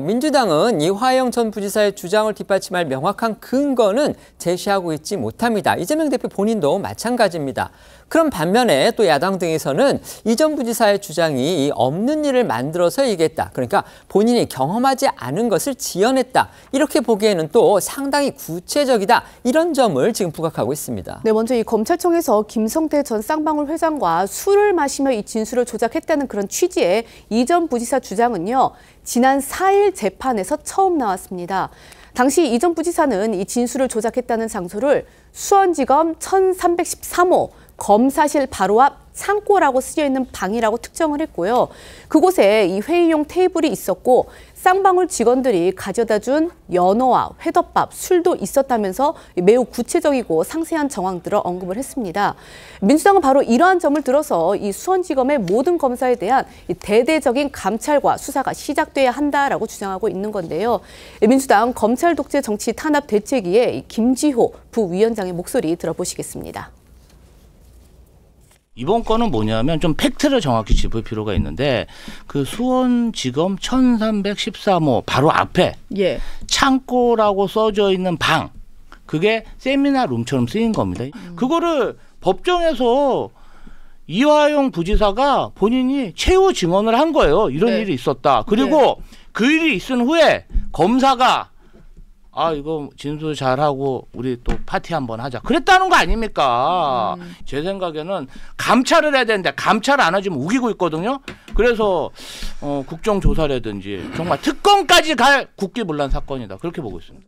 민주당은 이화영 전 부지사의 주장을 뒷받침할 명확한 근거는 제시하고 있지 못합니다. 이재명 대표 본인도 마찬가지입니다. 그런 반면에 또 야당 등에서는 이 전 부지사의 주장이 없는 일을 만들어서 이겼다. 그러니까 본인이 경험하지 않은 것을 지연했다. 이렇게 보기에는 또 상당히 구체적이다. 이런 점을 지금 부각하고 있습니다. 네, 먼저 이 검찰청에서 김성태 전 쌍방울 회장과 술을 마시며 이 진술을 조작했다는 그런 취지의 이 전 부지사 주장은요. 지난 4일 재판에서 처음 나왔습니다. 당시 이전 부지사는 이 진술을 조작했다는 장소를 수원지검 1313호 검사실 바로 앞 창고라고 쓰여 있는 방이라고 특정을 했고요. 그곳에 이 회의용 테이블이 있었고 쌍방울 직원들이 가져다 준 연어와 회덮밥, 술도 있었다면서 매우 구체적이고 상세한 정황들을 언급을 했습니다. 민주당은 바로 이러한 점을 들어서 이 수원지검의 모든 검사에 대한 대대적인 감찰과 수사가 시작돼야 한다라고 주장하고 있는 건데요. 민주당 검찰 독재 정치 탄압 대책위의 김지호 부위원장의 목소리 들어보시겠습니다. 이번 건은 뭐냐면 좀 팩트를 정확히 짚을 필요가 있는데 그 수원지검 1313호 바로 앞에 예. 창고라고 써져 있는 방 그게 세미나 룸처럼 쓰인 겁니다. 음. 그거를 법정에서 이화용 부지사가 본인이 최후 증언을 한 거예요. 이런 네. 일이 있었다. 그리고 네. 그 일이 있은 후에 검사가 아 이거 진수 잘하고 우리 또 파티 한번 하자 그랬다는 거 아닙니까 음. 제 생각에는 감찰을 해야 되는데 감찰 안 하지면 우기고 있거든요 그래서 어, 국정조사라든지 정말 특검까지 갈 국기문란 사건이다 그렇게 보고 있습니다.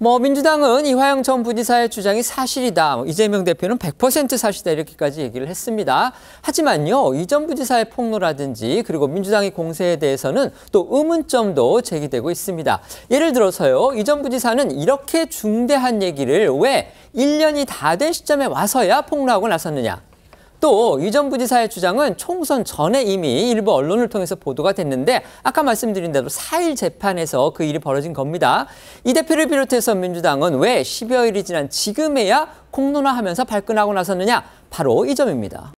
뭐 민주당은 이화영 전 부지사의 주장이 사실이다. 뭐 이재명 대표는 100% 사실이다 이렇게까지 얘기를 했습니다. 하지만요. 이 전 부지사의 폭로라든지 그리고 민주당의 공세에 대해서는 또 의문점도 제기되고 있습니다. 예를 들어서요. 이 전 부지사는 이렇게 중대한 얘기를 왜 1년이 다 된 시점에 와서야 폭로하고 나섰느냐. 또 이전 부지사의 주장은 총선 전에 이미 일부 언론을 통해서 보도가 됐는데 아까 말씀드린 대로 4일 재판에서 그 일이 벌어진 겁니다. 이 대표를 비롯해서 민주당은 왜 10여일이 지난 지금에야 공론화하면서 발끈하고 나섰느냐 바로 이 점입니다.